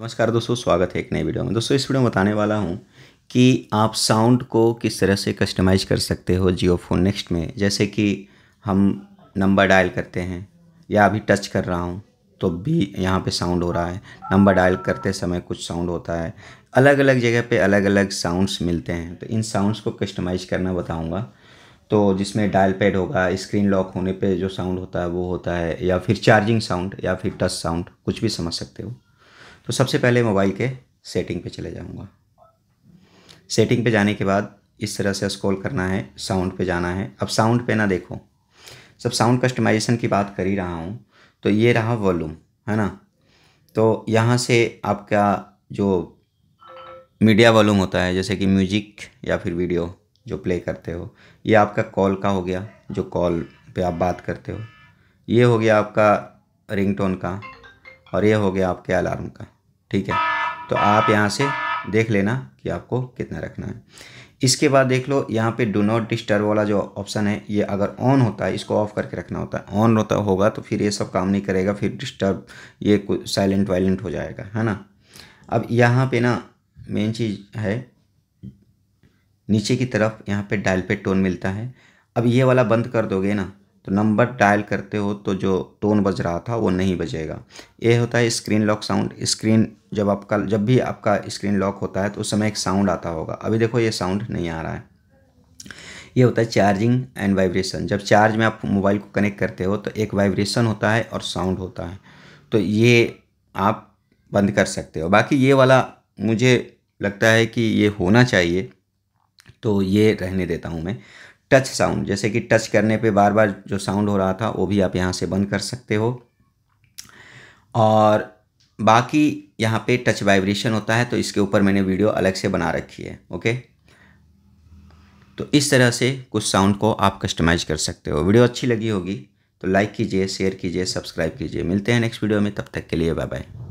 नमस्कार दोस्तों स्वागत है एक नए वीडियो में दोस्तों इस वीडियो में बताने वाला हूँ कि आप साउंड को किस तरह से कस्टमाइज कर सकते हो जियो फोन नेक्स्ट में जैसे कि हम नंबर डायल करते हैं या अभी टच कर रहा हूँ तो भी यहाँ पे साउंड हो रहा है नंबर डायल करते समय कुछ साउंड होता है अलग अलग जगह पे अलग अलग साउंड्स मिलते हैं तो इन साउंड्स को कस्टमाइज करना बताऊँगा तो जिसमें डायल पैड होगा स्क्रीन लॉक होने पे जो साउंड होता है वो होता है या फिर चार्जिंग साउंड या फिर टच साउंड कुछ भी समझ सकते हो तो सबसे पहले मोबाइल के सेटिंग पे चले जाऊँगा सेटिंग पे जाने के बाद इस तरह से स्क्रॉल करना है साउंड पे जाना है अब साउंड पे ना देखो सब साउंड कस्टमाइजेशन की बात कर ही रहा हूँ तो ये रहा वॉल्यूम है ना तो यहाँ से आपका जो मीडिया वॉल्यूम होता है जैसे कि म्यूजिक या फिर वीडियो जो प्ले करते हो ये आपका कॉल का हो गया जो कॉल पे आप बात करते हो ये हो गया आपका रिंगटोन का और ये हो गया आपके अलार्म का ठीक है तो आप यहाँ से देख लेना कि आपको कितना रखना है इसके बाद देख लो यहाँ पे डो नॉट डिस्टर्ब वाला जो ऑप्शन है ये अगर ऑन होता है इसको ऑफ करके रखना होता है ऑन होता होगा तो फिर ये सब काम नहीं करेगा फिर डिस्टर्ब ये साइलेंट वाइलेंट हो जाएगा है ना अब यहाँ पे ना मेन चीज़ है नीचे की तरफ यहाँ पे डायल पे टोन मिलता है अब ये वाला बंद कर दोगे ना तो नंबर डायल करते हो तो जो टोन बज रहा था वो नहीं बजेगा ये होता है स्क्रीन लॉक साउंड स्क्रीन जब आपका जब भी आपका स्क्रीन लॉक होता है तो उस समय एक साउंड आता होगा अभी देखो ये साउंड नहीं आ रहा है ये होता है चार्जिंग एंड वाइब्रेशन जब चार्ज में आप मोबाइल को कनेक्ट करते हो तो एक वाइब्रेशन होता है और साउंड होता है तो ये आप बंद कर सकते हो बाकी ये वाला मुझे लगता है कि ये होना चाहिए तो ये रहने देता हूँ मैं टच साउंड जैसे कि टच करने पे बार बार जो साउंड हो रहा था वो भी आप यहाँ से बंद कर सकते हो और बाकी यहाँ पे टच वाइब्रेशन होता है तो इसके ऊपर मैंने वीडियो अलग से बना रखी है ओके तो इस तरह से कुछ साउंड को आप कस्टमाइज कर सकते हो वीडियो अच्छी लगी होगी तो लाइक कीजिए शेयर कीजिए सब्सक्राइब कीजिए मिलते हैं नेक्स्ट वीडियो में तब तक के लिए बाय बाय